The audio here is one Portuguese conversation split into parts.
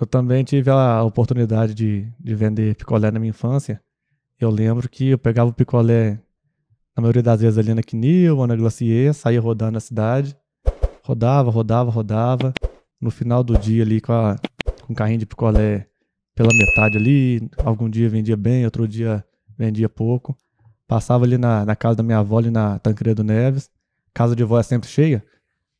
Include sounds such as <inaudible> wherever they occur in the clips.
Eu também tive a oportunidade de, de vender picolé na minha infância. Eu lembro que eu pegava o picolé, na maioria das vezes, ali na Quinil ou na Glacier, saía rodando na cidade. Rodava, rodava, rodava. No final do dia ali com, a, com o carrinho de picolé pela metade ali. Algum dia vendia bem, outro dia vendia pouco. Passava ali na, na casa da minha avó, ali na Tancredo Neves. Casa de avó é sempre cheia.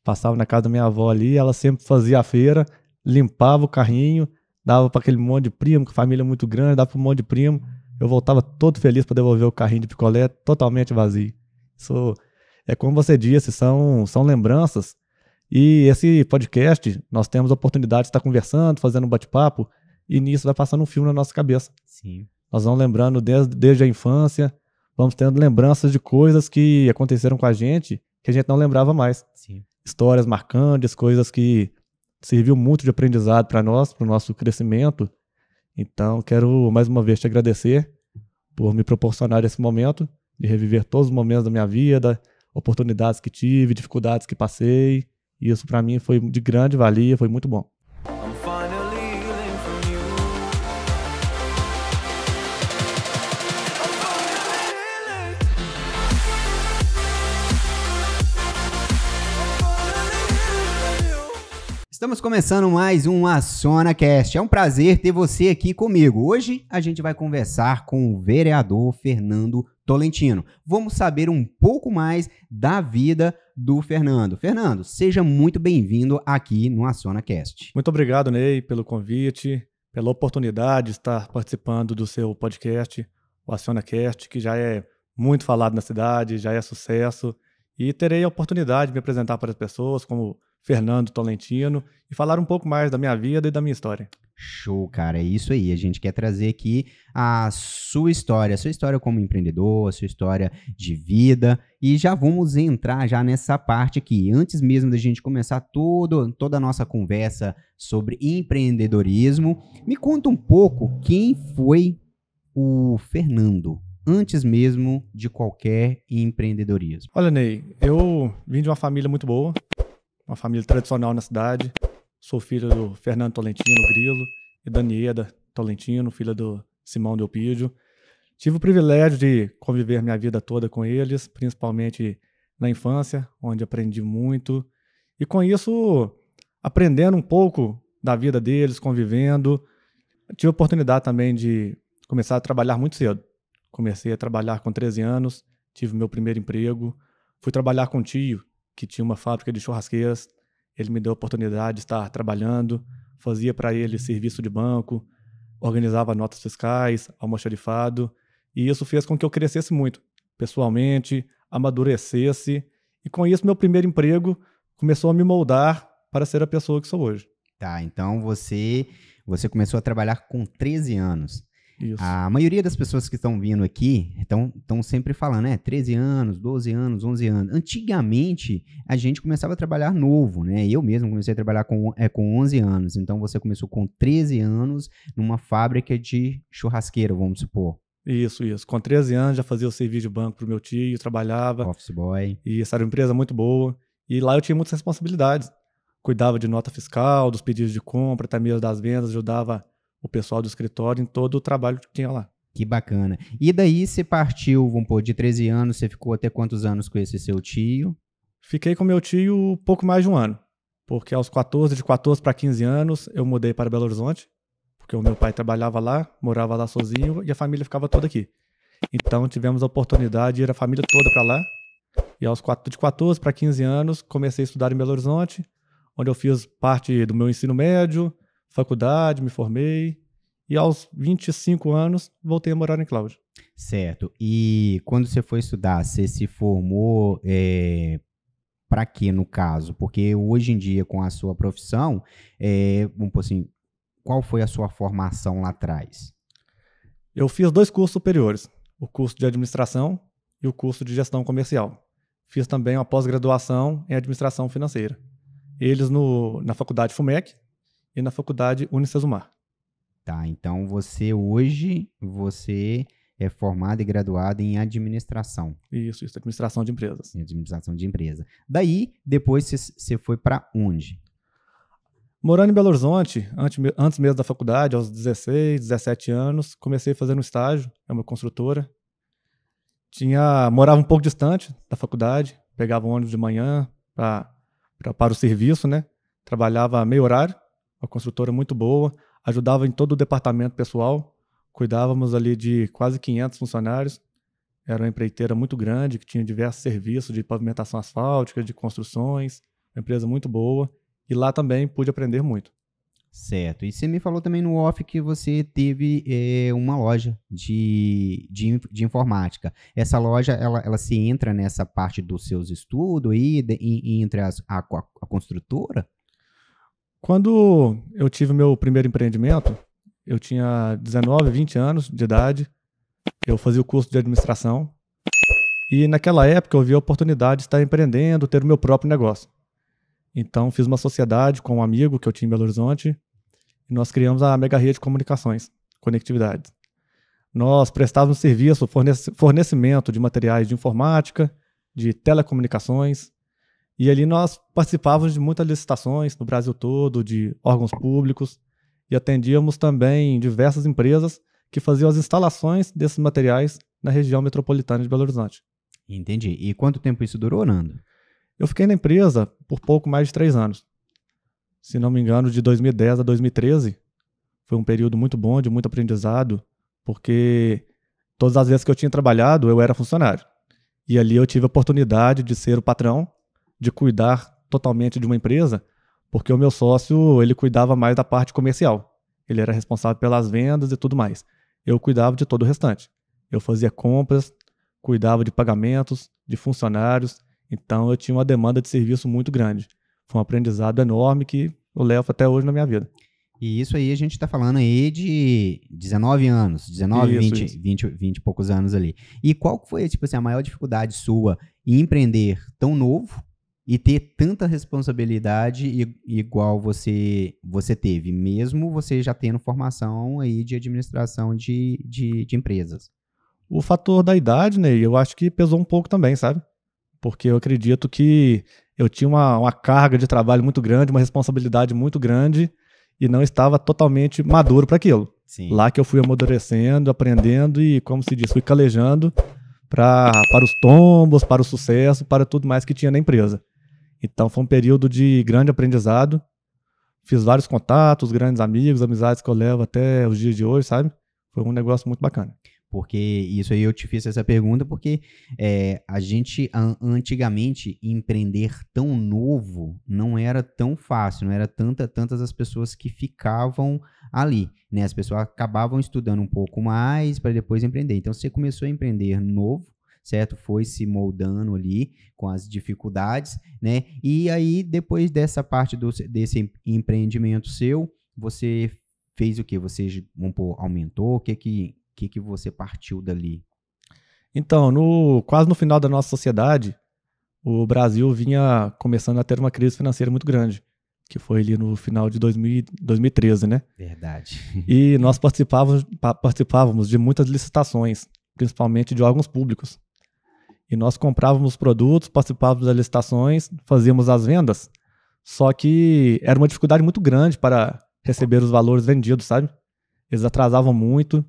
Passava na casa da minha avó ali, ela sempre fazia a feira limpava o carrinho, dava para aquele monte de primo, que a família é muito grande, dava para um monte de primo. Eu voltava todo feliz para devolver o carrinho de picolé totalmente vazio. Isso é como você disse, são, são lembranças. E esse podcast, nós temos a oportunidade de estar conversando, fazendo um bate-papo, e nisso vai passando um filme na nossa cabeça. Sim. Nós vamos lembrando desde, desde a infância, vamos tendo lembranças de coisas que aconteceram com a gente que a gente não lembrava mais. Sim. Histórias marcantes, coisas que serviu muito de aprendizado para nós, para o nosso crescimento. Então, quero mais uma vez te agradecer por me proporcionar esse momento de reviver todos os momentos da minha vida, oportunidades que tive, dificuldades que passei. E isso para mim foi de grande valia, foi muito bom. Estamos começando mais um AssonaCast. É um prazer ter você aqui comigo. Hoje a gente vai conversar com o vereador Fernando Tolentino. Vamos saber um pouco mais da vida do Fernando. Fernando, seja muito bem-vindo aqui no AssonaCast. Muito obrigado, Ney, pelo convite, pela oportunidade de estar participando do seu podcast, o AssonaCast, que já é muito falado na cidade, já é sucesso. E terei a oportunidade de me apresentar para as pessoas como Fernando Tolentino e falar um pouco mais da minha vida e da minha história. Show, cara, é isso aí. A gente quer trazer aqui a sua história, a sua história como empreendedor, a sua história de vida. E já vamos entrar já nessa parte aqui. Antes mesmo da gente começar todo, toda a nossa conversa sobre empreendedorismo, me conta um pouco quem foi o Fernando antes mesmo de qualquer empreendedorismo. Olha, Ney, eu vim de uma família muito boa, uma família tradicional na cidade. Sou filho do Fernando Tolentino Grilo e Danieda Tolentino, filha do Simão Delpídio. Tive o privilégio de conviver minha vida toda com eles, principalmente na infância, onde aprendi muito. E com isso, aprendendo um pouco da vida deles, convivendo, tive a oportunidade também de começar a trabalhar muito cedo. Comecei a trabalhar com 13 anos, tive meu primeiro emprego, fui trabalhar com tio que tinha uma fábrica de churrasqueiras. Ele me deu a oportunidade de estar trabalhando, fazia para ele serviço de banco, organizava notas fiscais, almoxarifado, e isso fez com que eu crescesse muito, pessoalmente, amadurecesse, e com isso meu primeiro emprego começou a me moldar para ser a pessoa que sou hoje. Tá, então você você começou a trabalhar com 13 anos. Isso. A maioria das pessoas que estão vindo aqui estão sempre falando, né? 13 anos, 12 anos, 11 anos. Antigamente, a gente começava a trabalhar novo, né? Eu mesmo comecei a trabalhar com, é, com 11 anos. Então, você começou com 13 anos numa fábrica de churrasqueira, vamos supor. Isso, isso. Com 13 anos já fazia o serviço de banco pro meu tio, trabalhava. Office boy. E essa era uma empresa muito boa. E lá eu tinha muitas responsabilidades. Cuidava de nota fiscal, dos pedidos de compra, até mesmo das vendas, ajudava o pessoal do escritório em todo o trabalho que tinha lá. Que bacana. E daí você partiu, vamos pôr, de 13 anos, você ficou até quantos anos com esse seu tio? Fiquei com meu tio pouco mais de um ano, porque aos 14, de 14 para 15 anos, eu mudei para Belo Horizonte, porque o meu pai trabalhava lá, morava lá sozinho e a família ficava toda aqui. Então tivemos a oportunidade de ir a família toda para lá. E aos 4, de 14 para 15 anos, comecei a estudar em Belo Horizonte, onde eu fiz parte do meu ensino médio, faculdade, me formei. E aos 25 anos, voltei a morar em Cláudio. Certo. E quando você foi estudar, você se formou é, eh, para quê, no caso? Porque hoje em dia, com a sua profissão, é, vamos por assim, qual foi a sua formação lá atrás? Eu fiz dois cursos superiores, o curso de administração e o curso de gestão comercial. Fiz também uma pós-graduação em administração financeira. Eles no, na faculdade FUMEC, e na faculdade Unicesumar. Tá, então você hoje, você é formado e graduado em administração. Isso, isso, administração de empresas. Em administração de empresa. Daí, depois você foi para onde? Morando em Belo Horizonte, antes, antes mesmo da faculdade, aos 16, 17 anos, comecei a fazer um estágio, é uma construtora. Tinha, morava um pouco distante da faculdade, pegava um ônibus de manhã para para o serviço, né? Trabalhava meio horário uma construtora muito boa, ajudava em todo o departamento pessoal, cuidávamos ali de quase 500 funcionários, era uma empreiteira muito grande, que tinha diversos serviços de pavimentação asfáltica, de construções, uma empresa muito boa, e lá também pude aprender muito. Certo. E você me falou também no off que você teve é, uma loja de, de, de, informática. Essa loja, ela, ela se entra nessa parte dos seus estudos aí, de, entre as, a, a, construtora? Quando eu tive meu primeiro empreendimento, eu tinha 19, 20 anos de idade, eu fazia o curso de administração e naquela época eu vi a oportunidade de estar empreendendo, ter o meu próprio negócio. Então fiz uma sociedade com um amigo que eu tinha em Belo Horizonte e nós criamos a Mega Rede de Comunicações, Conectividade. Nós prestávamos serviço, fornecimento de materiais de informática, de telecomunicações, e ali nós participávamos de muitas licitações no Brasil todo, de órgãos públicos, e atendíamos também diversas empresas que faziam as instalações desses materiais na região metropolitana de Belo Horizonte. Entendi. E quanto tempo isso durou, Nando? Eu fiquei na empresa por pouco mais de três anos. Se não me engano, de 2010 a 2013. Foi um período muito bom, de muito aprendizado, porque todas as vezes que eu tinha trabalhado, eu era funcionário. E ali eu tive a oportunidade de ser o patrão de cuidar totalmente de uma empresa, porque o meu sócio, ele cuidava mais da parte comercial. Ele era responsável pelas vendas e tudo mais. Eu cuidava de todo o restante. Eu fazia compras, cuidava de pagamentos, de funcionários, então eu tinha uma demanda de serviço muito grande. Foi um aprendizado enorme que eu levo até hoje na minha vida. E isso aí a gente está falando aí de 19 anos, 19, isso, 20, isso. 20, 20 e poucos anos ali. E qual foi, tipo assim, a maior dificuldade sua em empreender tão novo e ter tanta responsabilidade igual você você teve, mesmo você já tendo formação aí de administração de, de, de empresas. O fator da idade, né, eu acho que pesou um pouco também, sabe? Porque eu acredito que eu tinha uma, uma carga de trabalho muito grande, uma responsabilidade muito grande e não estava totalmente maduro para aquilo. Sim. Lá que eu fui amadurecendo, aprendendo e, como se diz, fui calejando pra, para os tombos, para o sucesso, para tudo mais que tinha na empresa. Então foi um período de grande aprendizado. Fiz vários contatos, grandes amigos, amizades que eu levo até os dias de hoje, sabe? Foi um negócio muito bacana. Porque isso aí eu te fiz essa pergunta porque é, a gente antigamente empreender tão novo não era tão fácil, não era tanta, tantas as pessoas que ficavam ali, né? As pessoas acabavam estudando um pouco mais para depois empreender. Então você começou a empreender novo, certo? Foi se moldando ali com as dificuldades, né? E aí, depois dessa parte do, desse empreendimento seu, você fez o que? Você pô, aumentou? O que que, que que você partiu dali? Então, no, quase no final da nossa sociedade, o Brasil vinha começando a ter uma crise financeira muito grande, que foi ali no final de 2000, 2013, né? Verdade. <laughs> E nós participávamos, participávamos de muitas licitações, principalmente de órgãos públicos. E nós comprávamos produtos, participávamos das licitações, fazíamos as vendas. Só que era uma dificuldade muito grande para receber os valores vendidos, sabe? Eles atrasavam muito,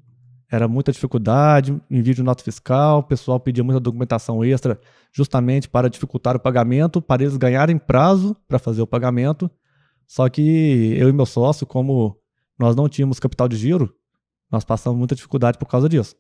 era muita dificuldade, envio de nota fiscal, o pessoal pedia muita documentação extra justamente para dificultar o pagamento, para eles ganharem prazo para fazer o pagamento. Só que eu e meu sócio, como nós não tínhamos capital de giro, nós passamos muita dificuldade por causa disso.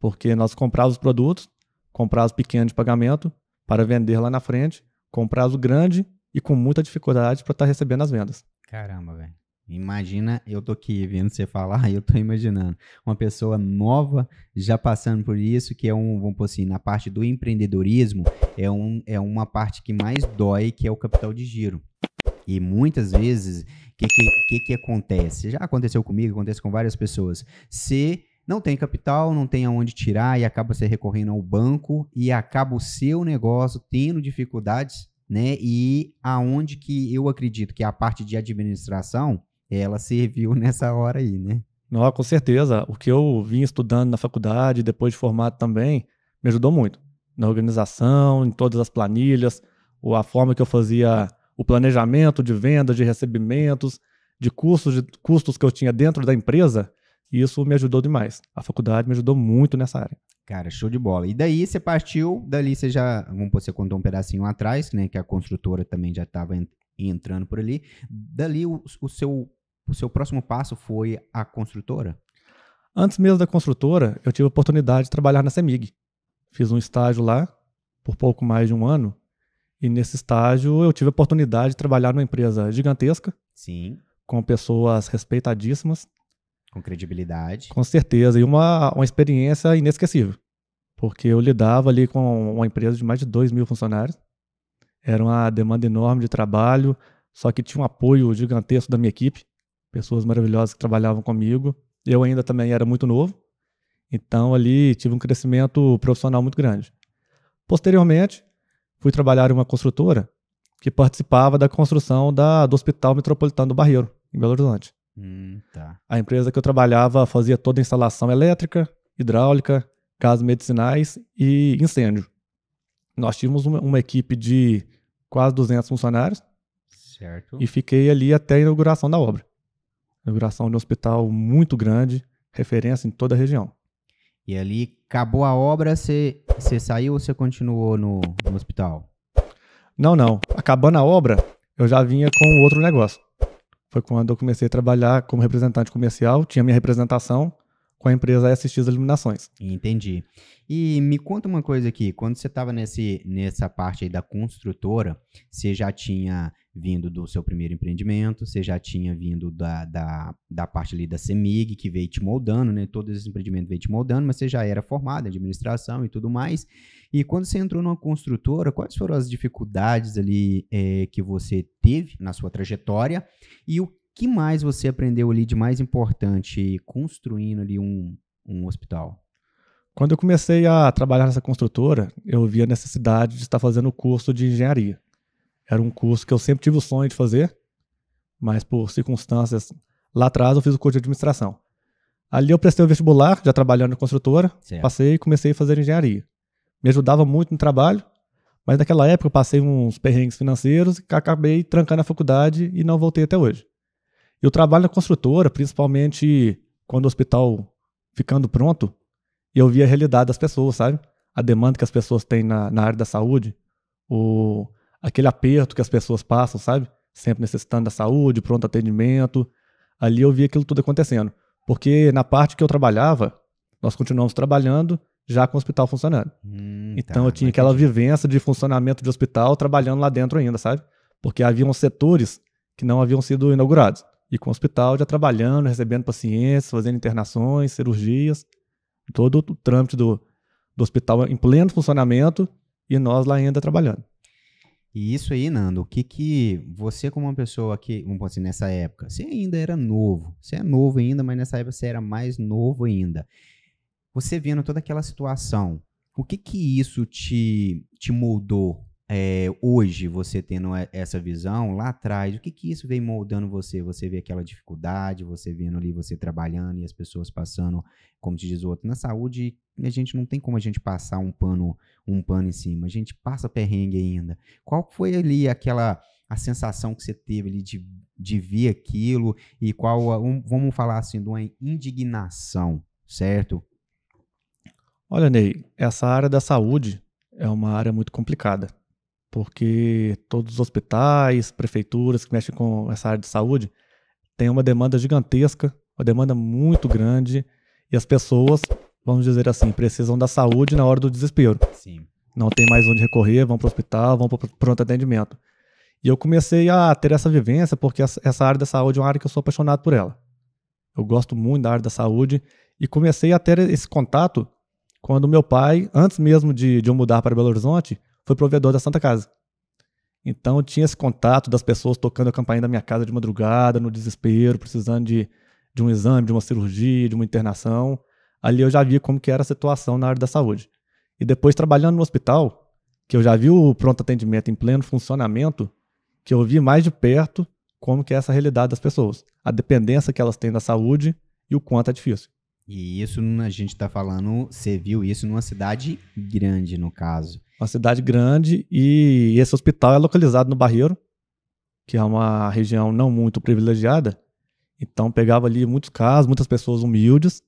Porque nós comprávamos os produtos, com prazo pequeno de pagamento para vender lá na frente, com prazo grande e com muita dificuldade para estar tá recebendo as vendas. Caramba, velho. Imagina, eu tô aqui vendo você falar, <laughs> eu tô imaginando uma pessoa nova já passando por isso, que é um, vamos por assim, na parte do empreendedorismo, é, um, é uma parte que mais dói, que é o capital de giro. E muitas vezes, o que, que, que, que acontece? Já aconteceu comigo, acontece com várias pessoas. Se não tem capital, não tem aonde tirar e acaba se recorrendo ao banco e acaba o seu negócio tendo dificuldades, né? E aonde que eu acredito que a parte de administração, ela serviu <laughs> nessa hora aí, né? Não, com certeza. O que eu vim estudando na faculdade, depois de formado também, me ajudou muito. Na organização, em todas as planilhas, ou a forma que eu fazia o planejamento de vendas, de recebimentos, de custos, de custos que eu tinha dentro da empresa, e isso me ajudou demais. A faculdade me ajudou muito nessa área. Cara, show de bola. E daí você partiu, dali você já, vamos você contou um pedacinho atrás, né, que a construtora também já estava entrando por ali. Dali o, o, seu o seu próximo passo foi a construtora? Antes mesmo da construtora, eu tive a oportunidade de trabalhar na Semig. Fiz um estágio lá por pouco mais de um ano. E nesse estágio eu tive a oportunidade de trabalhar numa empresa gigantesca. Sim. Com pessoas respeitadíssimas. Com credibilidade. Com certeza. E uma, uma experiência inesquecível. Porque eu lidava ali com uma empresa de mais de 2 mil funcionários. Era uma demanda enorme de trabalho, só que tinha um apoio gigantesco da minha equipe, pessoas maravilhosas que trabalhavam comigo. Eu ainda também era muito novo, então ali tive um crescimento profissional muito grande. Posteriormente, fui trabalhar em uma construtora que participava da construção da, do Hospital Metropolitano do Barreiro, em Belo Horizonte. Hum, tá. A empresa que eu trabalhava fazia toda a instalação elétrica, hidráulica, casos medicinais e incêndio. Nós tínhamos uma, uma equipe de quase 200 funcionários. Certo. E fiquei ali até a inauguração da obra. Inauguração de um hospital muito grande, referência em toda a região. E ali acabou a obra, você saiu ou você continuou no, no hospital? Não, não. Acabando a obra, eu já vinha com outro negócio. Foi quando eu comecei a trabalhar como representante comercial, tinha minha representação, com a empresa a assistir as eliminações. Entendi. E me conta uma coisa aqui, quando você estava nessa parte aí da construtora, você já tinha vindo do seu primeiro empreendimento, você já tinha vindo da, da, da parte ali da CEMIG, que veio te moldando, né? Todos esses empreendimento veio te moldando, mas você já era formado em administração e tudo mais. E quando você entrou numa construtora, quais foram as dificuldades ali é, que você teve na sua trajetória e o que mais você aprendeu ali de mais importante construindo ali um, um hospital? Quando eu comecei a trabalhar nessa construtora, eu vi a necessidade de estar fazendo o curso de engenharia. Era um curso que eu sempre tive o sonho de fazer, mas por circunstâncias lá atrás eu fiz o curso de administração. Ali eu prestei o vestibular, já trabalhando em construtora, certo. passei e comecei a fazer engenharia. Me ajudava muito no trabalho, mas naquela época eu passei uns perrengues financeiros e acabei trancando a faculdade e não voltei até hoje. Eu trabalho na construtora, principalmente quando o hospital ficando pronto, eu vi a realidade das pessoas, sabe? A demanda que as pessoas têm na, na área da saúde, o, aquele aperto que as pessoas passam, sabe? Sempre necessitando da saúde, pronto atendimento. Ali eu vi aquilo tudo acontecendo. Porque na parte que eu trabalhava, nós continuamos trabalhando já com o hospital funcionando. Hum, então tá, eu tinha entendi. aquela vivência de funcionamento de hospital trabalhando lá dentro ainda, sabe? Porque haviam setores que não haviam sido inaugurados e com o hospital já trabalhando, recebendo pacientes, fazendo internações, cirurgias, todo o trâmite do, do hospital em pleno funcionamento e nós lá ainda trabalhando. E isso aí, Nando, o que que você como uma pessoa que, vamos dizer, assim, nessa época, você ainda era novo, você é novo ainda, mas nessa época você era mais novo ainda. Você vendo toda aquela situação, o que que isso te, te moldou? é, hoje você tendo essa visão lá atrás, o que que isso vem moldando você? Você vê aquela dificuldade, você vendo ali você trabalhando e as pessoas passando, como te diz o outro, na saúde a gente não tem como a gente passar um pano, um pano em cima, a gente passa perrengue ainda. Qual foi ali aquela a sensação que você teve ali de, de ver aquilo e qual um, vamos falar assim de uma indignação, certo? Olha, Ney, essa área da saúde é uma área muito complicada porque todos os hospitais, prefeituras que mexem com essa área de saúde têm uma demanda gigantesca, uma demanda muito grande, e as pessoas, vamos dizer assim, precisam da saúde na hora do desespero. Sim. Não tem mais onde recorrer, vão para o hospital, vão para pronto atendimento. E eu comecei a ter essa vivência porque essa área da saúde é uma área que eu sou apaixonado por ela. Eu gosto muito da área da saúde e comecei a ter esse contato quando meu pai, antes mesmo de, de eu mudar para Belo Horizonte, foi provedor da Santa Casa. Então tinha esse contato das pessoas tocando a campainha da minha casa de madrugada, no desespero, precisando de, de um exame, de uma cirurgia, de uma internação. Ali eu já via como que era a situação na área da saúde. E depois trabalhando no hospital, que eu já vi o pronto atendimento em pleno funcionamento, que eu vi mais de perto como que é essa realidade das pessoas, a dependência que elas têm da saúde e o quanto é difícil. E isso a gente está falando, você viu isso numa cidade grande, no caso uma cidade grande, e esse hospital é localizado no Barreiro, que é uma região não muito privilegiada. Então pegava ali muitos casos, muitas pessoas humildes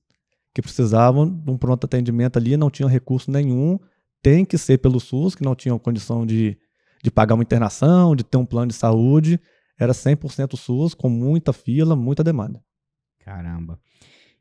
que precisavam de um pronto atendimento ali, não tinham recurso nenhum, tem que ser pelo SUS, que não tinham condição de, de pagar uma internação, de ter um plano de saúde, era 100% SUS, com muita fila, muita demanda. Caramba.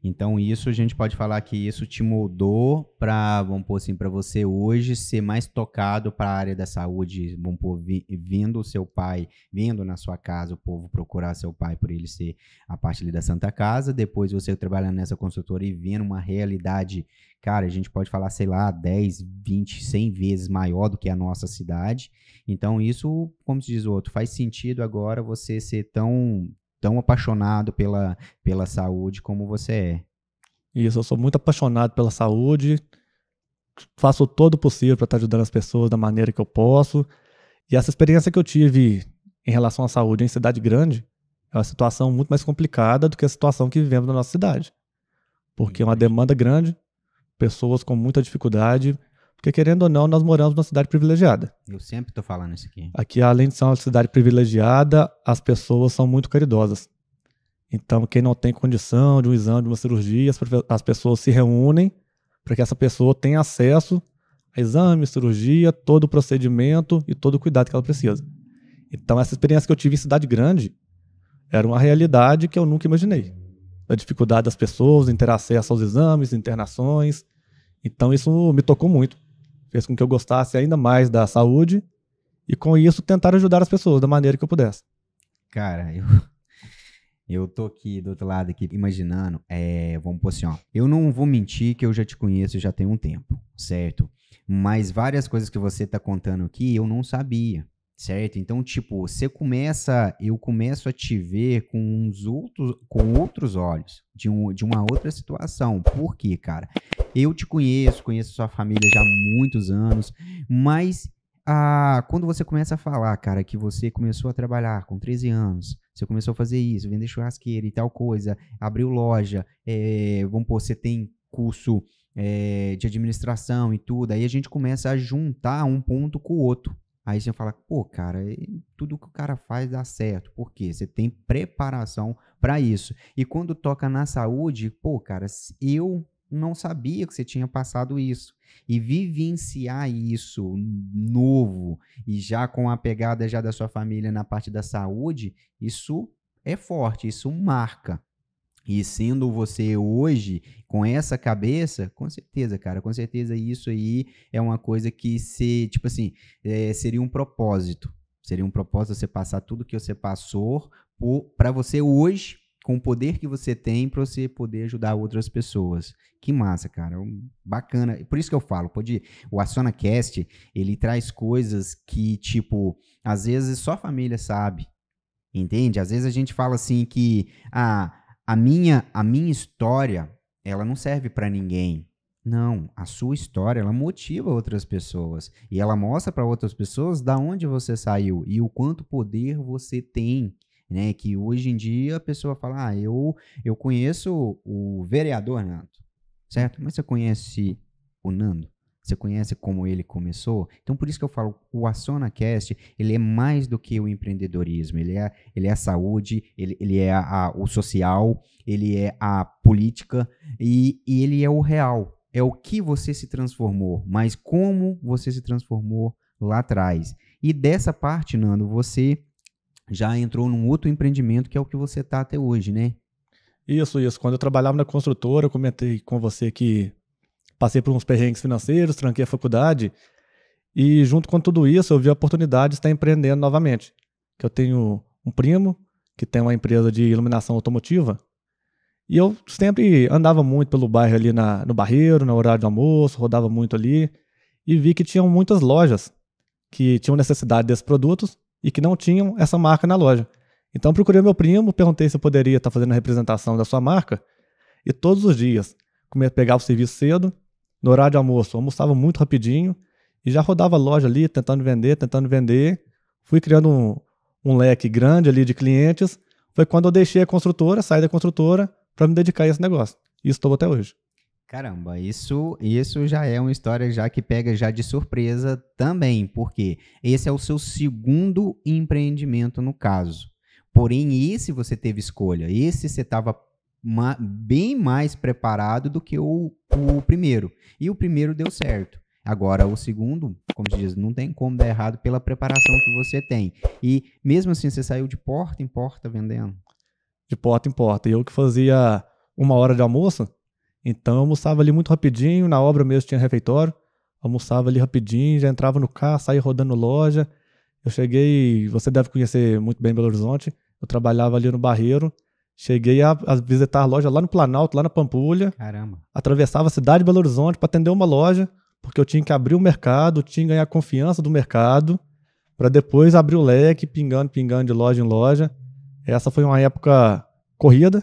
Então, isso a gente pode falar que isso te moldou para, vamos pôr assim, para você hoje ser mais tocado para a área da saúde, vamos pôr, vindo o seu pai, vindo na sua casa o povo procurar seu pai por ele ser a parte ali da Santa Casa, depois você trabalhando nessa consultoria e vendo uma realidade, cara, a gente pode falar, sei lá, 10, 20, 100 vezes maior do que a nossa cidade. Então, isso, como se diz o outro, faz sentido agora você ser tão tão apaixonado pela, pela saúde como você é. Isso, eu sou muito apaixonado pela saúde, faço todo o possível para estar tá ajudando as pessoas da maneira que eu posso. E essa experiência que eu tive em relação à saúde em cidade grande é uma situação muito mais complicada do que a situação que vivemos na nossa cidade. Porque é uma demanda grande, pessoas com muita dificuldade, porque, querendo ou não, nós moramos numa cidade privilegiada. Eu sempre estou falando isso aqui. Aqui, além de ser uma cidade privilegiada, as pessoas são muito caridosas. Então, quem não tem condição de um exame, de uma cirurgia, as pessoas se reúnem para que essa pessoa tenha acesso a exame, cirurgia, todo o procedimento e todo o cuidado que ela precisa. Então, essa experiência que eu tive em cidade grande era uma realidade que eu nunca imaginei. A dificuldade das pessoas em ter acesso aos exames, internações. Então, isso me tocou muito fez com que eu gostasse ainda mais da saúde e com isso tentar ajudar as pessoas da maneira que eu pudesse. Cara, eu eu tô aqui do outro lado aqui imaginando, é, vamos pôr assim, ó. Eu não vou mentir que eu já te conheço já tem um tempo, certo? Mas várias coisas que você tá contando aqui eu não sabia certo? Então, tipo, você começa, eu começo a te ver com uns outros, com outros olhos, de, um, de uma outra situação. Por quê, cara? Eu te conheço, conheço sua família já há muitos anos, mas ah, quando você começa a falar, cara, que você começou a trabalhar com 13 anos, você começou a fazer isso, vender churrasqueira e tal coisa, abriu loja, é, vamos pôr, você tem curso é, de administração e tudo, aí a gente começa a juntar um ponto com o outro Aí você fala, pô, cara, tudo que o cara faz dá certo. Por quê? Você tem preparação para isso. E quando toca na saúde, pô, cara, eu não sabia que você tinha passado isso. E vivenciar isso novo e já com a pegada já da sua família na parte da saúde, isso é forte, isso marca. E sendo você hoje com essa cabeça, com certeza, cara, com certeza isso aí é uma coisa que se, tipo assim, é, seria um propósito. Seria um propósito você passar tudo que você passou para você hoje, com o poder que você tem, para você poder ajudar outras pessoas. Que massa, cara. Bacana. Por isso que eu falo, pode. O AcionaCast, ele traz coisas que, tipo, às vezes só a família sabe. Entende? Às vezes a gente fala assim que. Ah, a minha a minha história, ela não serve para ninguém. Não, a sua história ela motiva outras pessoas e ela mostra para outras pessoas da onde você saiu e o quanto poder você tem, né? Que hoje em dia a pessoa fala, ah, eu eu conheço o vereador Nando certo? Mas você conhece o Nando? Você conhece como ele começou? Então, por isso que eu falo, o AssonaCast, ele é mais do que o empreendedorismo, ele é, ele é a saúde, ele, ele é a, a, o social, ele é a política e, e ele é o real. É o que você se transformou, mas como você se transformou lá atrás. E dessa parte, Nando, você já entrou num outro empreendimento que é o que você está até hoje, né? Isso, isso. Quando eu trabalhava na construtora, eu comentei com você que passei por uns perrengues financeiros, tranquei a faculdade. E junto com tudo isso, eu vi a oportunidade de estar empreendendo novamente. Que eu tenho um primo que tem uma empresa de iluminação automotiva. E eu sempre andava muito pelo bairro ali na, no Barreiro, no horário de almoço, rodava muito ali. E vi que tinham muitas lojas que tinham necessidade desses produtos e que não tinham essa marca na loja. Então procurei meu primo, perguntei se eu poderia estar fazendo a representação da sua marca. E todos os dias, pegava o serviço cedo, no horário de almoço. almoçava muito rapidinho e já rodava a loja ali, tentando vender, tentando vender. Fui criando um, um leque grande ali de clientes. Foi quando eu deixei a construtora, saí da construtora para me dedicar a esse negócio. E estou até hoje. Caramba, isso, isso já é uma história já que pega já de surpresa também, porque esse é o seu segundo empreendimento no caso. Porém, esse você teve escolha, esse você estava ma bem mais preparado do que o, o primeiro. E o primeiro deu certo. Agora, o segundo, como se diz, não tem como dar errado pela preparação que você tem. E mesmo assim, você saiu de porta em porta vendendo? De porta em porta. Eu que fazia uma hora de almoço, então eu almoçava ali muito rapidinho, na obra mesmo tinha refeitório, almoçava ali rapidinho, já entrava no carro, saía rodando loja. Eu cheguei, você deve conhecer muito bem Belo Horizonte, eu trabalhava ali no Barreiro, Cheguei a, a visitar a loja lá no Planalto, lá na Pampulha. Caramba. Atravessava a cidade de Belo Horizonte para atender uma loja, porque eu tinha que abrir o mercado, tinha que ganhar a confiança do mercado, para depois abrir o leque, pingando, pingando de loja em loja. Essa foi uma época corrida,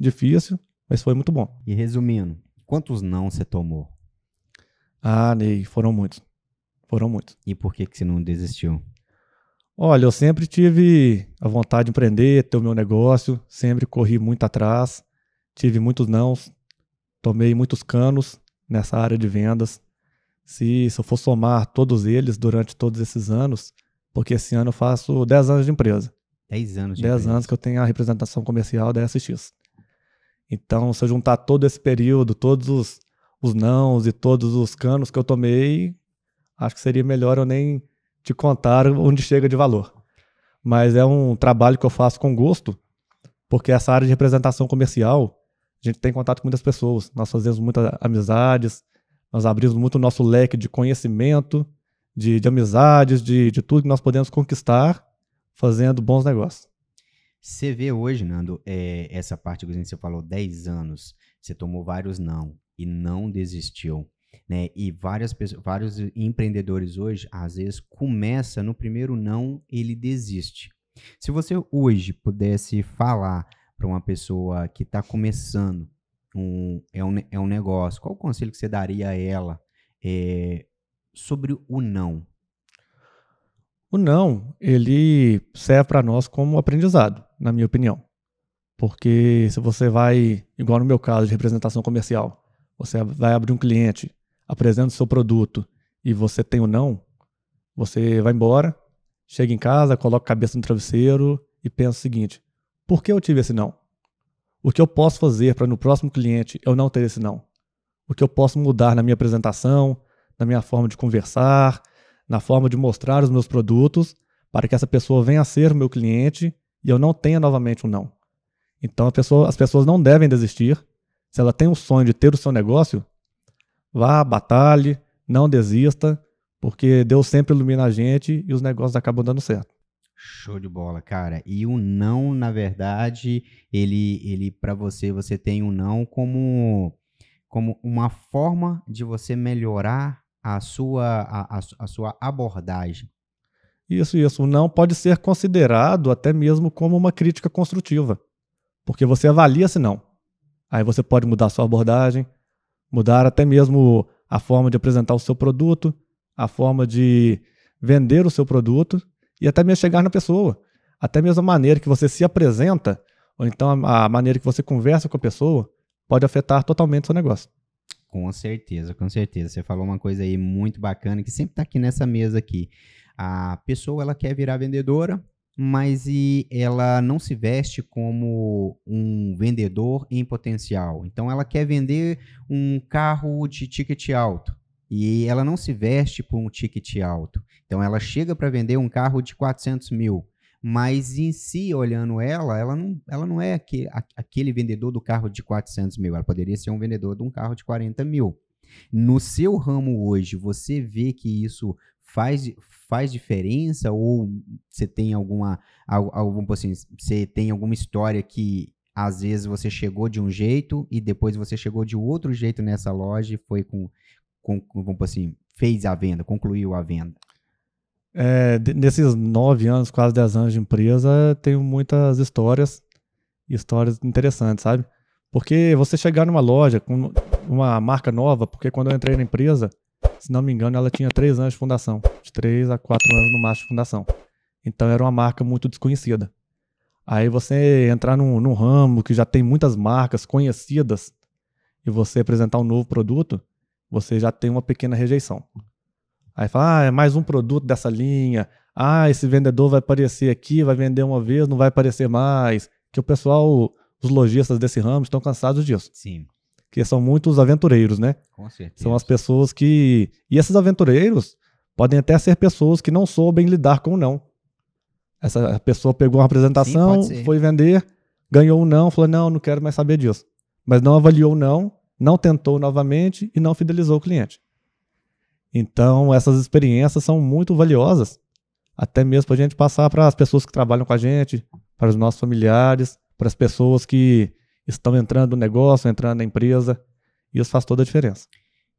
difícil, mas foi muito bom. E resumindo, quantos não você tomou? Ah, Ney, foram muitos. Foram muitos. E por que, que você não desistiu? Olha, eu sempre tive a vontade de empreender, ter o meu negócio, sempre corri muito atrás, tive muitos nãos, tomei muitos canos nessa área de vendas. Se, se eu for somar todos eles durante todos esses anos, porque esse ano eu faço 10 anos de empresa. 10 anos de 10 empresa. anos que eu tenho a representação comercial da SX. Então, se eu juntar todo esse período, todos os, os nãos e todos os canos que eu tomei, acho que seria melhor eu nem te contaram onde chega de valor. Mas é um trabalho que eu faço com gosto, porque essa área de representação comercial, a gente tem contato com muitas pessoas, nós fazemos muitas amizades, nós abrimos muito o nosso leque de conhecimento, de, de amizades, de, de tudo que nós podemos conquistar fazendo bons negócios. Você vê hoje, Nando, é, essa parte que você falou, 10 anos, você tomou vários não e não desistiu. Né? E várias pessoas, vários empreendedores hoje, às vezes, começa no primeiro não, ele desiste. Se você hoje pudesse falar para uma pessoa que está começando um, é, um, é um negócio, qual o conselho que você daria a ela é, sobre o não? O não, ele serve para nós como aprendizado, na minha opinião. Porque se você vai, igual no meu caso de representação comercial, você vai abrir um cliente, apresenta o seu produto e você tem o não, você vai embora, chega em casa, coloca a cabeça no travesseiro e pensa o seguinte: por que eu tive esse não? O que eu posso fazer para no próximo cliente eu não ter esse não? O que eu posso mudar na minha apresentação, na minha forma de conversar, na forma de mostrar os meus produtos, para que essa pessoa venha a ser o meu cliente e eu não tenha novamente um não? Então pessoa, as pessoas não devem desistir. Se ela tem o sonho de ter o seu negócio, vá, batalhe, não desista, porque Deus sempre ilumina a gente e os negócios acabam dando certo. Show de bola, cara. E o não, na verdade, ele, ele para você, você tem o não como, como uma forma de você melhorar a sua, a, a, a sua abordagem. Isso, isso. O não pode ser considerado até mesmo como uma crítica construtiva. Porque você avalia se não. Aí você pode mudar sua abordagem, mudar até mesmo a forma de apresentar o seu produto, a forma de vender o seu produto e até mesmo chegar na pessoa. Até mesmo a maneira que você se apresenta, ou então a maneira que você conversa com a pessoa, pode afetar totalmente o seu negócio. Com certeza, com certeza. Você falou uma coisa aí muito bacana que sempre está aqui nessa mesa aqui. A pessoa ela quer virar vendedora, mas e ela não se veste como um vendedor em potencial. Então ela quer vender um carro de ticket alto e ela não se veste com um ticket alto. Então ela chega para vender um carro de 400 mil, mas em si, olhando ela, ela não, ela não é aquele, aquele vendedor do carro de 400 mil, ela poderia ser um vendedor de um carro de 40 mil. No seu ramo hoje, você vê que isso faz, faz diferença ou você tem alguma algum tipo assim, você tem alguma história que às vezes você chegou de um jeito e depois você chegou de outro jeito nessa loja e foi com, com vamos tipo assim, fez a venda, concluiu a venda. É, nesses nove anos, quase dez anos de empresa, tenho muitas histórias, histórias interessantes, sabe? Porque você chegar numa loja com uma marca nova, porque quando eu entrei na empresa, se não me engano, ela tinha três anos de fundação, de três a quatro anos no máximo de fundação. Então era uma marca muito desconhecida. Aí você entrar num, num ramo que já tem muitas marcas conhecidas e você apresentar um novo produto, você já tem uma pequena rejeição. Aí fala, ah, é mais um produto dessa linha. Ah, esse vendedor vai aparecer aqui, vai vender uma vez, não vai aparecer mais. Que o pessoal, os lojistas desse ramo estão cansados disso. Sim que são muitos aventureiros, né? Com certeza. São as pessoas que. E esses aventureiros podem até ser pessoas que não soubem lidar com o não. Essa pessoa pegou uma apresentação, Sim, foi vender, ganhou um não, falou: não, não quero mais saber disso. Mas não avaliou o não, não tentou novamente e não fidelizou o cliente. Então, essas experiências são muito valiosas, até mesmo para a gente passar para as pessoas que trabalham com a gente, para os nossos familiares, para as pessoas que estão entrando no negócio, entrando na empresa. Isso faz toda a diferença.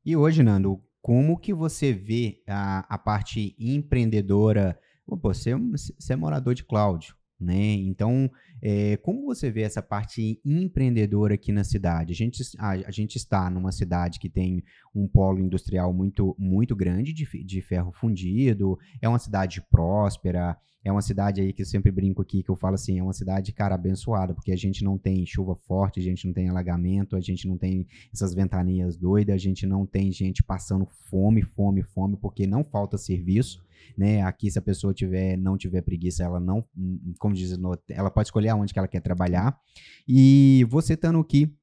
E hoje, Nando, como que você vê a, a parte empreendedora? Pô, você, é você é morador de Cláudio, né? Então, é, como você vê essa parte empreendedora aqui na cidade? A gente, a, a, gente está numa cidade que tem um polo industrial muito, muito grande de, de ferro fundido, é uma cidade próspera, é uma cidade aí que eu sempre brinco aqui, que eu falo assim, é uma cidade, cara, abençoada, porque a gente não tem chuva forte, a gente não tem alagamento, a gente não tem essas ventanias doidas, a gente não tem gente passando fome, fome, fome, porque não falta serviço, né? Aqui, se a pessoa tiver, não tiver preguiça, ela não, hum, como diz, ela pode escolher trabalhar, onde que ela quer trabalhar. E você estando aqui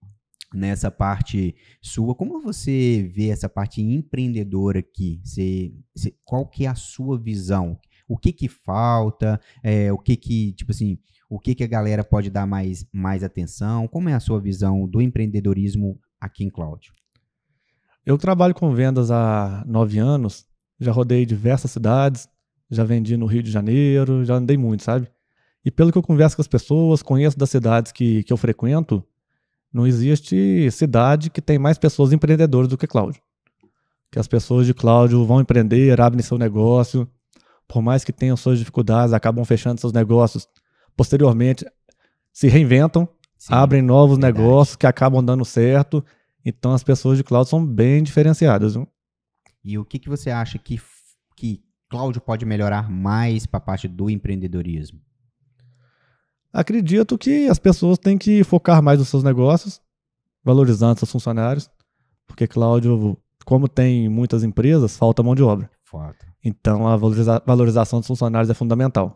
nessa parte sua, como você vê essa parte empreendedora aqui? Você, você qual que é a sua visão? O que que falta? É, o que que, tipo assim, o que que a galera pode dar mais, mais atenção? Como é a sua visão do empreendedorismo aqui em Cláudio? Eu trabalho com vendas há nove anos, já rodei diversas cidades, já vendi no Rio de Janeiro, já andei muito, sabe? E pelo que eu converso com as pessoas, conheço das cidades que, que eu frequento, não existe cidade que tem mais pessoas empreendedoras do que Cláudio. Que as pessoas de Cláudio vão empreender, abrem seu negócio, por mais que tenham suas dificuldades, acabam fechando seus negócios. Posteriormente, se reinventam, Sim, abrem novos verdade. negócios que acabam dando certo. Então, as pessoas de Cláudio são bem diferenciadas. Viu? E o que, que você acha que, que Cláudio pode melhorar mais para a parte do empreendedorismo? Acredito que as pessoas têm que focar mais nos seus negócios, valorizando seus funcionários, porque, Cláudio, como tem muitas empresas, falta mão de obra. Fato. Então, a valoriza valorização dos funcionários é fundamental.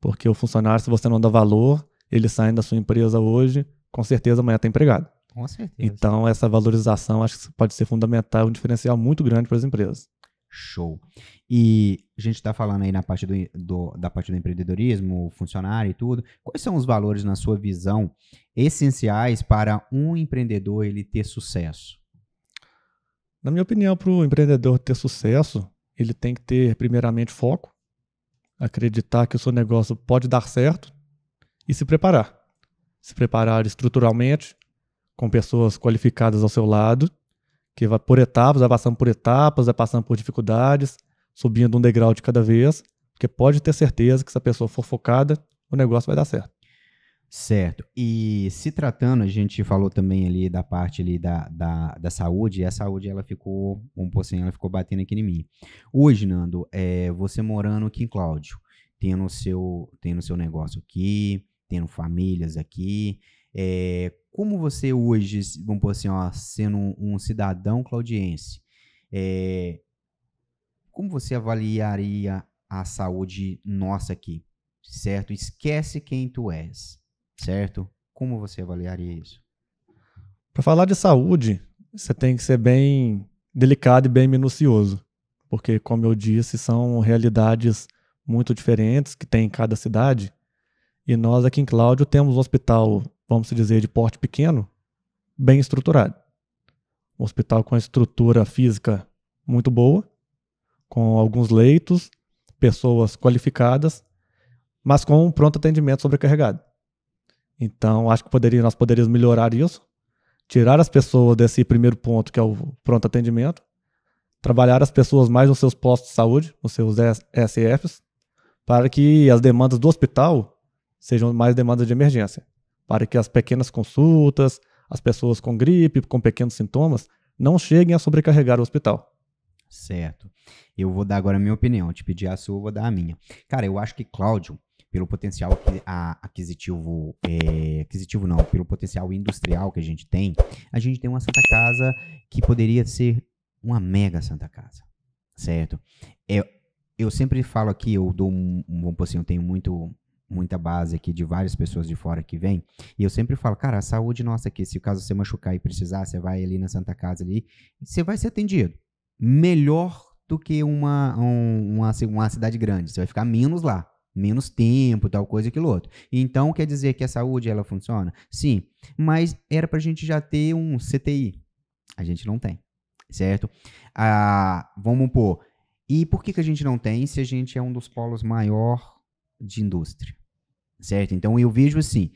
Porque o funcionário, se você não dá valor, ele sai da sua empresa hoje, com certeza amanhã está empregado. Com certeza. Então, essa valorização acho que pode ser fundamental, um diferencial muito grande para as empresas. Show. E a gente está falando aí na parte do, do, da parte do empreendedorismo, funcionário e tudo. Quais são os valores, na sua visão, essenciais para um empreendedor ele ter sucesso? Na minha opinião, para o empreendedor ter sucesso, ele tem que ter, primeiramente, foco, acreditar que o seu negócio pode dar certo e se preparar. Se preparar estruturalmente, com pessoas qualificadas ao seu lado que vai por etapas, vai passando por etapas, vai passando por dificuldades, subindo um degrau de cada vez, porque pode ter certeza que se a pessoa for focada, o negócio vai dar certo. Certo. E se tratando, a gente falou também ali da parte ali da, da, da saúde, e a saúde ela ficou, um pouquinho, ela ficou batendo aqui em mim. Hoje, Nando, é, você morando aqui em Cláudio, tendo seu, tendo seu negócio aqui, tendo famílias aqui, é, como você hoje, vamos pôr assim, ó, sendo um, um cidadão claudiense, é, como você avaliaria a saúde nossa aqui, certo? Esquece quem tu és, certo? Como você avaliaria isso? Para falar de saúde, você tem que ser bem delicado e bem minucioso, porque como eu disse, são realidades muito diferentes que tem em cada cidade. E nós aqui em Cláudio temos um hospital vamos dizer, de porte pequeno, bem estruturado. Um hospital com a estrutura física muito boa, com alguns leitos, pessoas qualificadas, mas com um pronto atendimento sobrecarregado. Então, acho que poderia, nós poderíamos melhorar isso, tirar as pessoas desse primeiro ponto, que é o pronto atendimento, trabalhar as pessoas mais nos seus postos de saúde, nos seus SFs, para que as demandas do hospital sejam mais demandas de emergência para que as pequenas consultas, as pessoas com gripe, com pequenos sintomas, não cheguem a sobrecarregar o hospital. Certo. Eu vou dar agora a minha opinião. Te pedi a sua, eu vou dar a minha. Cara, eu acho que Cláudio, pelo potencial a aquisitivo, é, aquisitivo não, pelo potencial industrial que a gente tem, a gente tem uma Santa Casa que poderia ser uma mega Santa Casa, certo? É, eu sempre falo aqui, eu dou um, um bom assim, eu tenho muito muita base aqui de várias pessoas de fora que vêm. E eu sempre falo, cara, a saúde nossa aqui, se o caso você machucar e precisar, você vai ali na Santa Casa ali, você vai ser atendido. Melhor do que uma, um, uma, uma cidade grande. Você vai ficar menos lá. Menos tempo, tal coisa, aquilo outro. Então, quer dizer que a saúde, ela funciona? Sim. Mas era pra gente já ter um CTI. A gente não tem. Certo? Ah, vamos pôr. E por que, que a gente não tem se a gente é um dos polos maior de indústria? certo? Então eu vejo assim,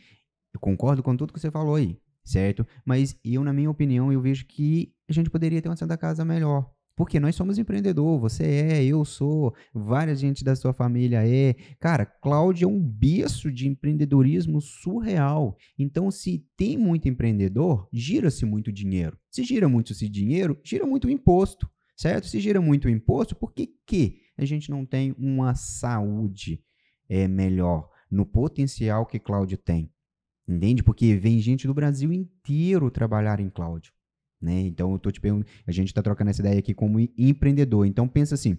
eu concordo com tudo que você falou aí, certo? Mas eu, na minha opinião, eu vejo que a gente poderia ter uma Santa Casa melhor. Porque nós somos empreendedor, você é, eu sou, várias gente da sua família é. Cara, Cláudio é um berço de empreendedorismo surreal. Então, se tem muito empreendedor, gira-se muito dinheiro. Se gira muito esse dinheiro, gira muito o imposto, certo? Se gira muito o imposto, por que, que a gente não tem uma saúde é, melhor? no potencial que cloud tem. Entende? Porque vem gente do Brasil inteiro trabalhar em cloud. Né? Então, eu tô te perguntando, a gente está trocando essa ideia aqui como empreendedor. Então, pensa assim,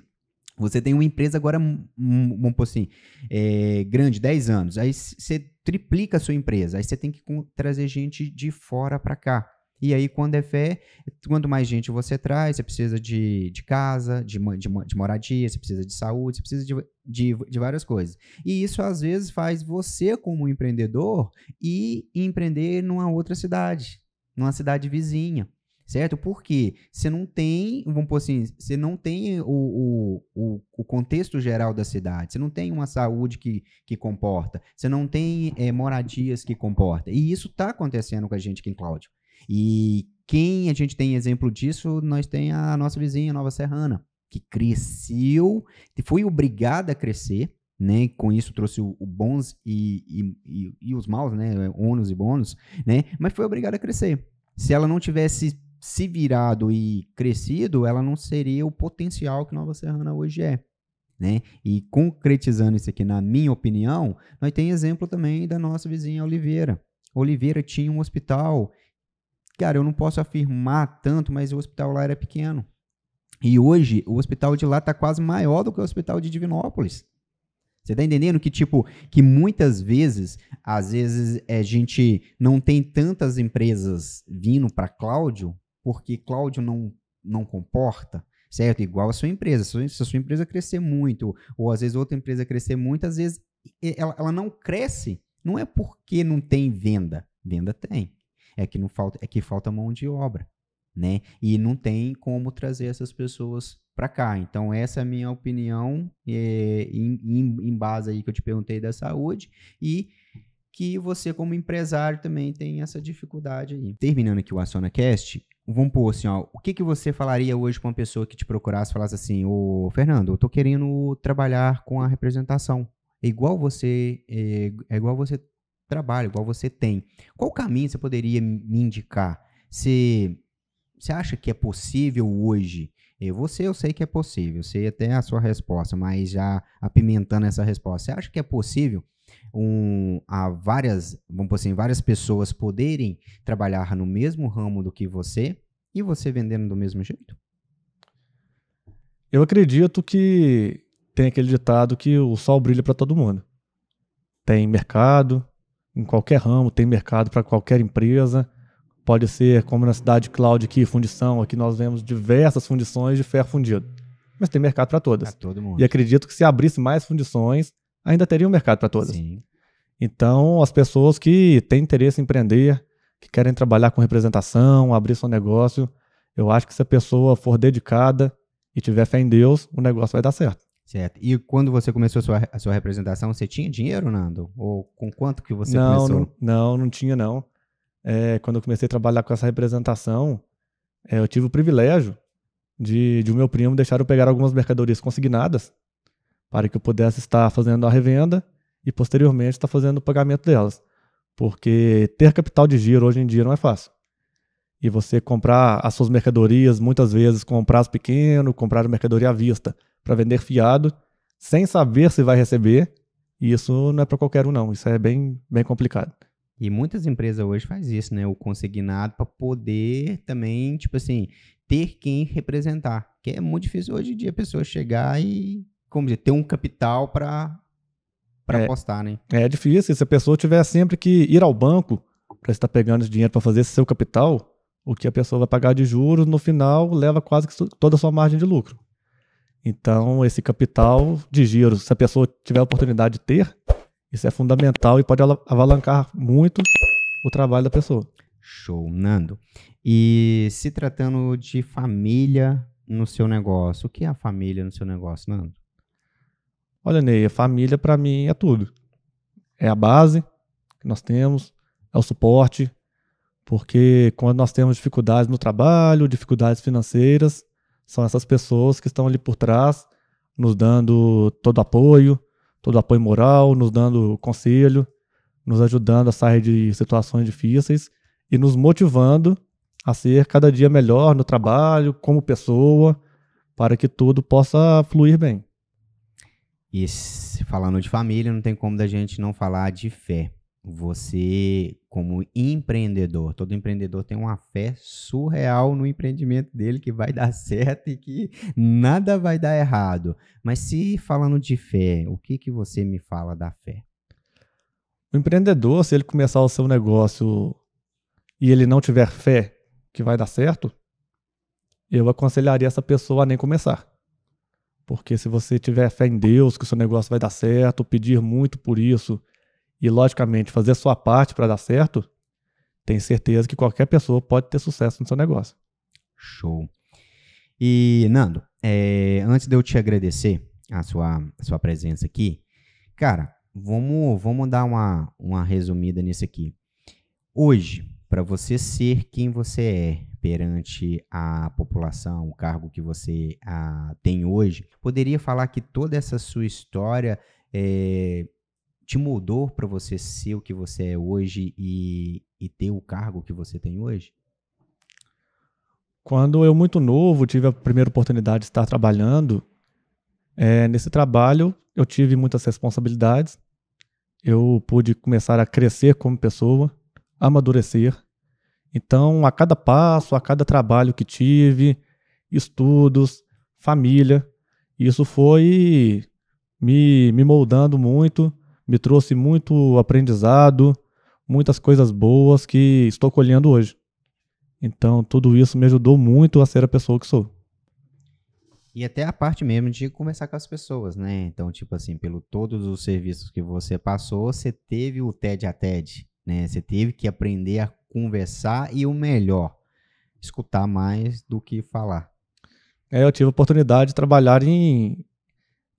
você tem uma empresa agora, um hum, pôr assim, é, grande, 10 anos. Aí você triplica a sua empresa. Aí você tem que trazer gente de fora para cá. E aí, quando é fé, quanto mais gente você traz, você precisa de, de casa, de, de, de moradia, você precisa de saúde, você precisa de, de, de várias coisas. E isso, às vezes, faz você, como empreendedor, ir empreender numa outra cidade, numa cidade vizinha certo? Porque você não tem, vamos por assim, você não tem o, o, o, o, contexto geral da cidade, você não tem uma saúde que, que comporta, você não tem é, moradias que comporta. E isso está acontecendo com a gente aqui em Cláudio. E quem a gente tem exemplo disso, nós tem a nossa vizinha Nova Serrana, que cresceu, que foi obrigada a crescer, né? Com isso trouxe o, bons e, e, e, os maus, né? Ônus e bônus, né? Mas foi obrigada a crescer. Se ela não tivesse se virado e crescido, ela não seria o potencial que Nova Serrana hoje é. Né? E concretizando isso aqui, na minha opinião, nós tem exemplo também da nossa vizinha Oliveira. Oliveira tinha um hospital Cara, eu não posso afirmar tanto, mas o hospital lá era pequeno. E hoje, o hospital de lá está quase maior do que o hospital de Divinópolis. Você tá entendendo que, tipo, que muitas vezes, às vezes, a é, gente não tem tantas empresas vindo para Cláudio, porque Cláudio não, não comporta, certo? Igual a sua empresa. Se a sua empresa crescer muito, ou às vezes outra empresa crescer muito, às vezes ela, ela não cresce. Não é porque não tem venda. Venda tem é que não falta é que falta mão de obra, né? E não tem como trazer essas pessoas para cá. Então essa é a minha opinião é, em, em, base aí que eu te perguntei da saúde e que você como empresário também tem essa dificuldade aí. Terminando aqui o cast, vamos pôr assim, ó, o que, que você falaria hoje para uma pessoa que te procurasse e falasse assim, ô Fernando, eu tô querendo trabalhar com a representação. É igual você, é, é igual você trabalho, igual você tem. Qual caminho você poderia me indicar? Você, você acha que é possível hoje? Eu, eh, você, eu sei que é possível, sei até a sua resposta, mas já apimentando essa resposta, você acha que é possível um, a várias, vamos por assim, várias pessoas poderem trabalhar no mesmo ramo do que você e você vendendo do mesmo jeito? Eu acredito que tem aquele ditado que o sol brilha para todo mundo. Tem mercado, em qualquer ramo, tem mercado para qualquer empresa. Pode ser como na cidade cloud aqui, fundição, aqui nós vemos diversas fundições de ferro fundido. Mas tem mercado para todas. todo mundo. E acredito que se abrisse mais fundições, ainda teria um mercado para todas. Sim. Então, as pessoas que têm interesse em empreender, que querem trabalhar com representação, abrir seu negócio, eu acho que se a pessoa for dedicada e tiver fé em Deus, o negócio vai dar certo. Certo. E quando você começou a sua, a sua representação, você tinha dinheiro, Nando? Ou com quanto que você não, começou? Não, não, não tinha, não. É, quando eu comecei a trabalhar com essa representação, é, eu tive o privilégio de, de o meu primo deixar eu pegar algumas mercadorias consignadas para que eu pudesse estar fazendo a revenda e posteriormente estar fazendo o pagamento delas. Porque ter capital de giro hoje em dia não é fácil. E você comprar as suas mercadorias, muitas vezes com prazo pequeno, comprar a mercadoria à vista para vender fiado sem saber se vai receber. E isso não é para qualquer um, não. Isso é bem, bem complicado. E muitas empresas hoje faz isso, né? O consignado para poder também, tipo assim, ter quem representar. Que é muito difícil hoje em dia a pessoa chegar e, como dizer, ter um capital para para é, apostar, né? É difícil. Se a pessoa tiver sempre que ir ao banco para estar pegando esse dinheiro para fazer seu capital, o que a pessoa vai pagar de juros no final leva quase que toda a sua margem de lucro. Então, esse capital de giro, se a pessoa tiver a oportunidade de ter, isso é fundamental e pode avalancar muito o trabalho da pessoa. Show, Nando. E se tratando de família no seu negócio, o que é a família no seu negócio, Nando? Olha, Ney, a família para mim é tudo. É a base que nós temos, é o suporte, porque quando nós temos dificuldades no trabalho, dificuldades financeiras, são essas pessoas que estão ali por trás, nos dando todo apoio, todo apoio moral, nos dando conselho, nos ajudando a sair de situações difíceis e nos motivando a ser cada dia melhor no trabalho, como pessoa, para que tudo possa fluir bem. E falando de família, não tem como da gente não falar de fé você, como empreendedor, todo empreendedor tem uma fé surreal no empreendimento dele que vai dar <laughs> certo e que nada vai dar errado. Mas se falando de fé, o que, que você me fala da fé? O empreendedor, se ele começar o seu negócio e ele não tiver fé que vai dar certo, eu aconselharia essa pessoa a nem começar. Porque se você tiver fé em Deus, que o seu negócio vai dar certo, pedir muito por isso e, logicamente, fazer a sua parte para dar certo, tem certeza que qualquer pessoa pode ter sucesso no seu negócio. Show. E, Nando, é, antes de eu te agradecer a sua, a sua presença aqui, cara, vamos, vamos dar uma, uma resumida nisso aqui. Hoje, para você ser quem você é perante a população, o cargo que você a, ah, tem hoje, poderia falar que toda essa sua história é, te mudou para você ser o que você é hoje e, e ter o cargo que você tem hoje? Quando eu, muito novo, tive a primeira oportunidade de estar trabalhando, é, nesse trabalho eu tive muitas responsabilidades, eu pude começar a crescer como pessoa, amadurecer. Então, a cada passo, a cada trabalho que tive, estudos, família, isso foi me, me moldando muito me trouxe muito aprendizado, muitas coisas boas que estou colhendo hoje. Então, tudo isso me ajudou muito a ser a pessoa que sou. E até a parte mesmo de conversar com as pessoas, né? Então, tipo assim, pelo todos os serviços que você passou, você teve o TED a TED, né? Você teve que aprender a conversar e o melhor, escutar mais do que falar. É, eu tive a oportunidade de trabalhar em,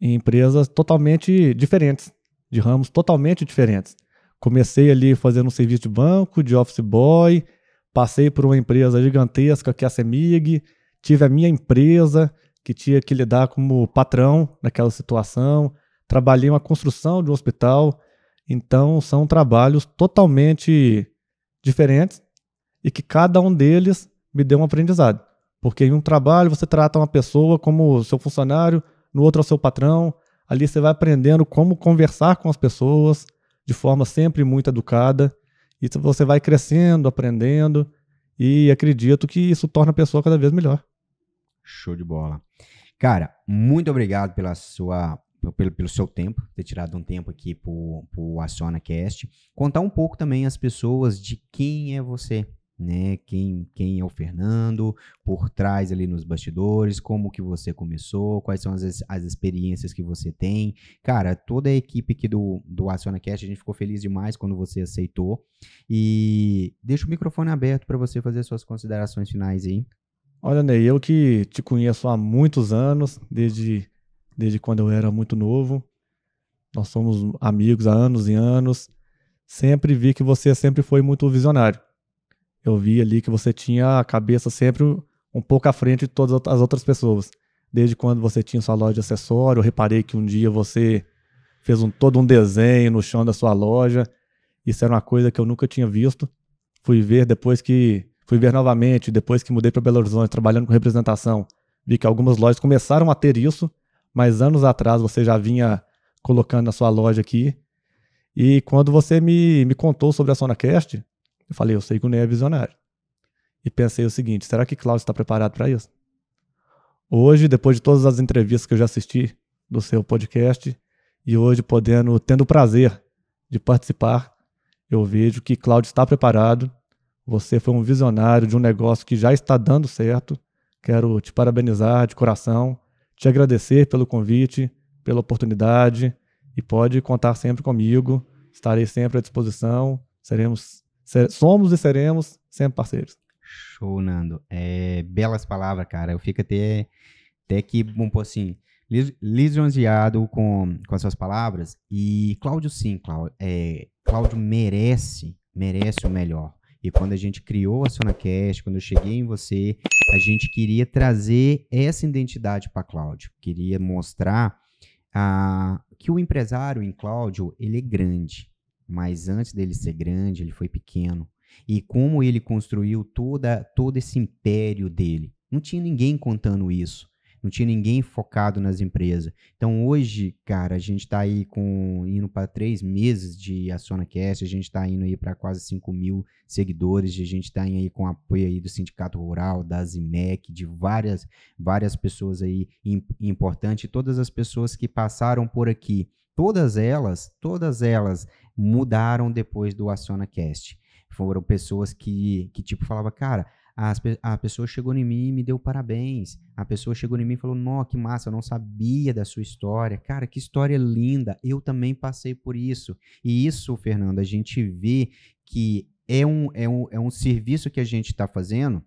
em empresas totalmente diferentes de ramos totalmente diferentes. Comecei ali fazendo um serviço de banco, de office boy, passei por uma empresa gigantesca que é a Semig, tive a minha empresa que tinha que lidar como patrão naquela situação, trabalhei uma construção de um hospital, então são trabalhos totalmente diferentes e que cada um deles me deu um aprendizado. Porque em um trabalho você trata uma pessoa como seu funcionário, no outro é o seu patrão, Ali você vai aprendendo como conversar com as pessoas de forma sempre muito educada. E você vai crescendo, aprendendo. E acredito que isso torna a pessoa cada vez melhor. Show de bola. Cara, muito obrigado pela sua, pelo, pelo seu tempo, ter tirado um tempo aqui para o Aciona Cast. Contar um pouco também às pessoas de quem é você, né? Quem, quem é o Fernando por trás ali nos bastidores, como que você começou, quais são as, as experiências que você tem. Cara, toda a equipe aqui do, do Aciona Cast, a gente ficou feliz demais quando você aceitou. E deixa o microfone aberto para você fazer suas considerações finais aí. Olha, Ney, eu que te conheço há muitos anos, desde, desde quando eu era muito novo. Nós somos amigos há anos e anos. Sempre vi que você sempre foi muito visionário eu vi ali que você tinha a cabeça sempre um pouco à frente de todas as outras pessoas. Desde quando você tinha sua loja de acessório, eu reparei que um dia você fez um, todo um desenho no chão da sua loja. Isso era uma coisa que eu nunca tinha visto. Fui ver depois que fui ver novamente, depois que mudei para Belo Horizonte trabalhando com representação, vi que algumas lojas começaram a ter isso, mas anos atrás você já vinha colocando na sua loja aqui. E quando você me, me contou sobre a SonaCast, eu falei, eu sei que o Ney é visionário. E pensei o seguinte: será que Cláudio está preparado para isso? Hoje, depois de todas as entrevistas que eu já assisti do seu podcast, e hoje podendo, tendo o prazer de participar, eu vejo que Cláudio está preparado. Você foi um visionário de um negócio que já está dando certo. Quero te parabenizar de coração, te agradecer pelo convite, pela oportunidade e pode contar sempre comigo. Estarei sempre à disposição. Seremos Somos e seremos sempre parceiros. Show, Nando. É, belas palavras, cara. Eu fico até, até que, um pouco assim, lisonjeado com, com as suas palavras. E Cláudio, sim, Cláudio, é, Cláudio merece, merece o melhor. E quando a gente criou a SonaCast, quando eu cheguei em você, a gente queria trazer essa identidade para Cláudio. Queria mostrar ah, que o empresário em Cláudio, ele é grande mas antes dele ser grande, ele foi pequeno. E como ele construiu toda, todo esse império dele. Não tinha ninguém contando isso. Não tinha ninguém focado nas empresas. Então hoje, cara, a gente está aí com indo para três meses de AcionaCast, a gente está indo aí para quase 5 mil seguidores, a gente está aí com apoio aí do Sindicato Rural, da ZIMEC, de várias, várias pessoas aí importantes, todas as pessoas que passaram por aqui Todas elas, todas elas mudaram depois do AcionaCast. Foram pessoas que, que tipo, falava, cara, as, a pessoa chegou em mim e me deu parabéns. A pessoa chegou em mim e falou, nó, que massa, eu não sabia da sua história. Cara, que história linda, eu também passei por isso. E isso, Fernando, a gente vê que é um, é um, é um serviço que a gente está fazendo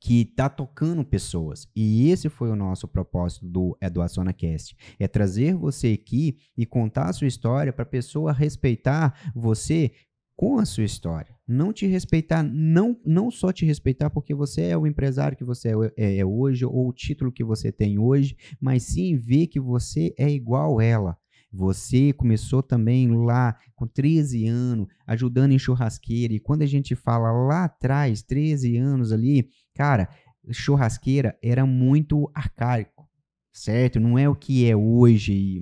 que está tocando pessoas. E esse foi o nosso propósito do Eduaçona é Cast, é trazer você aqui e contar a sua história para a pessoa respeitar você com a sua história. Não te respeitar, não, não só te respeitar porque você é o empresário que você é, é, é hoje ou o título que você tem hoje, mas sim ver que você é igual ela. Você começou também lá com 13 anos, ajudando em churrasqueira. E quando a gente fala lá atrás, 13 anos ali, Cara, churrasqueira era muito arcaico, certo? Não é o que é hoje,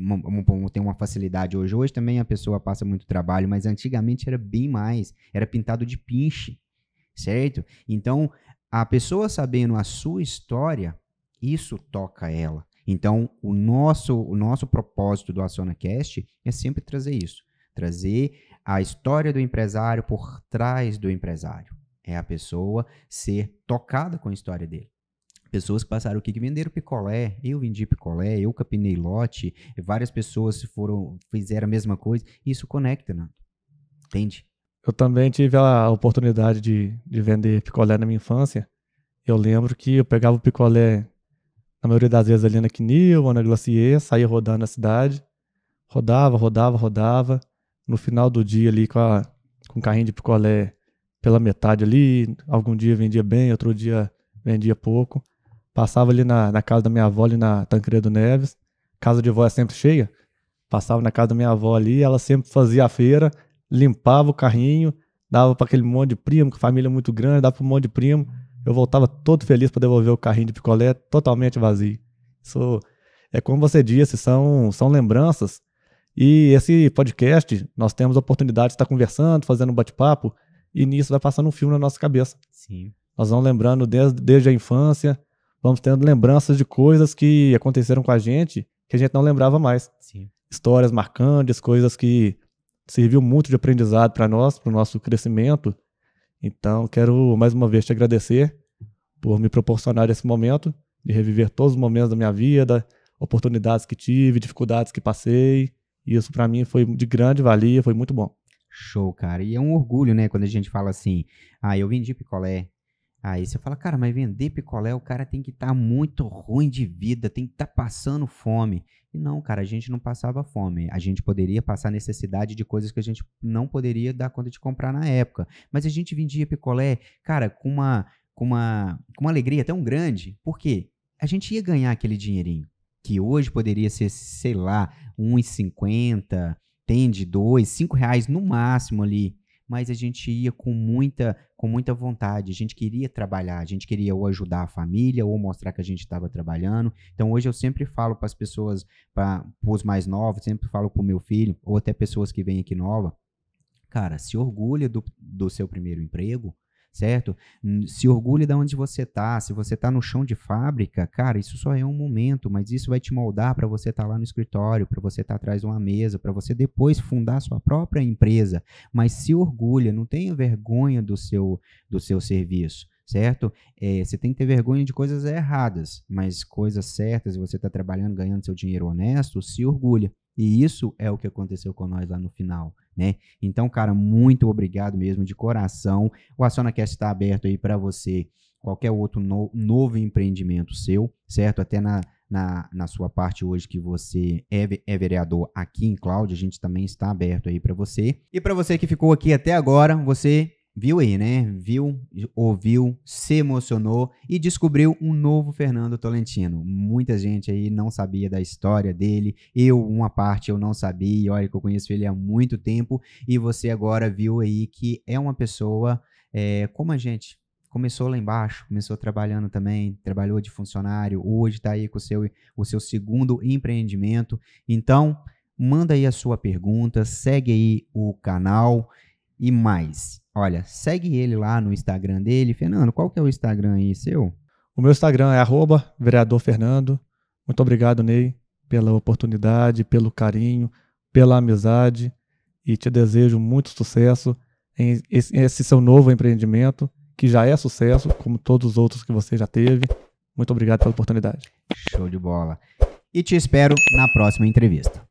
tem uma facilidade hoje. Hoje também a pessoa passa muito trabalho, mas antigamente era bem mais, era pintado de pinche, certo? Então, a pessoa sabendo a sua história, isso toca ela. Então, o nosso, o nosso propósito do AcionaCast é sempre trazer isso, trazer a história do empresário por trás do empresário é a pessoa ser tocada com a história dele. Pessoas que passaram o que venderam picolé, eu vendi picolé, eu capinei lote, várias pessoas foram fizeram a mesma coisa, isso conecta, né? Entende? Eu também tive a oportunidade de, de vender picolé na minha infância. Eu lembro que eu pegava o picolé, na maioria das vezes, ali na Quinil ou na Glacier, saía rodando na cidade, rodava, rodava, rodava. No final do dia, ali com, a, com o carrinho de picolé pela metade ali. Algum dia vendia bem, outro dia vendia pouco. Passava ali na, na casa da minha avó, ali na Tancredo Neves. Casa de avó é sempre cheia. Passava na casa da minha avó ali, ela sempre fazia a feira, limpava o carrinho, dava para aquele monte de primo, que família é muito grande, dava para um monte de primo. Eu voltava todo feliz para devolver o carrinho de picolé totalmente vazio. Isso é como você disse, são, são lembranças. E esse podcast, nós temos a oportunidade de estar conversando, fazendo um bate-papo e nisso vai passando um filme na nossa cabeça. Sim. Nós vamos lembrando desde, desde a infância, vamos tendo lembranças de coisas que aconteceram com a gente que a gente não lembrava mais. Sim. Histórias marcantes, coisas que serviu muito de aprendizado para nós, para o nosso crescimento. Então, quero mais uma vez te agradecer por me proporcionar esse momento de reviver todos os momentos da minha vida, oportunidades que tive, dificuldades que passei. isso para mim foi de grande valia, foi muito bom. Show, cara. E é um orgulho, né, quando a gente fala assim, ah, eu vendi picolé. Aí você fala, cara, mas vender picolé, o cara tem que estar tá muito ruim de vida, tem que estar tá passando fome. E não, cara, a gente não passava fome. A gente poderia passar necessidade de coisas que a gente não poderia dar conta de comprar na época. Mas a gente vendia picolé, cara, com uma, com uma, com uma alegria tão grande, porque a gente ia ganhar aquele dinheirinho. Que hoje poderia ser, sei lá, 1,50, entende, dois, cinco reais no máximo ali. Mas a gente ia com muita, com muita vontade. A gente queria trabalhar, a gente queria ou ajudar a família ou mostrar que a gente estava trabalhando. Então hoje eu sempre falo para as pessoas, para os mais novos, sempre falo para o meu filho ou até pessoas que vêm aqui nova, cara, se orgulha do, do seu primeiro emprego, certo? Se orgulhe de onde você está. Se você está no chão de fábrica, cara, isso só é um momento, mas isso vai te moldar para você estar tá lá no escritório, para você estar tá atrás de uma mesa, para você depois fundar sua própria empresa. Mas se orgulha, não tenha vergonha do seu, do seu serviço certo? É, você tem que ter vergonha de coisas erradas, mas coisas certas, e você está trabalhando, ganhando seu dinheiro honesto, se orgulha, e isso é o que aconteceu com nós lá no final. Né? Então, cara, muito obrigado mesmo de coração. O AcionaCast está aberto aí para você, qualquer outro no, novo empreendimento seu, certo? Até na, na, na sua parte hoje que você é, é vereador aqui em Cláudio, a gente também está aberto aí para você. E para você que ficou aqui até agora, você viu aí, né? Viu, ouviu, se emocionou e descobriu um novo Fernando Tolentino. Muita gente aí não sabia da história dele. Eu, uma parte, eu não sabia. Olha que eu conheço ele há muito tempo. E você agora viu aí que é uma pessoa é, como a gente. Começou lá embaixo, começou trabalhando também, trabalhou de funcionário, hoje está aí com o seu, o seu segundo empreendimento. Então, manda aí a sua pergunta, segue aí o canal e mais. Olha, segue ele lá no Instagram dele. Fernando, qual que é o Instagram aí seu? O meu Instagram é arroba vereadorfernando. Muito obrigado, Ney, pela oportunidade, pelo carinho, pela amizade e te desejo muito sucesso em esse seu novo empreendimento, que já é sucesso, como todos os outros que você já teve. Muito obrigado pela oportunidade. Show de bola. E te espero na próxima entrevista.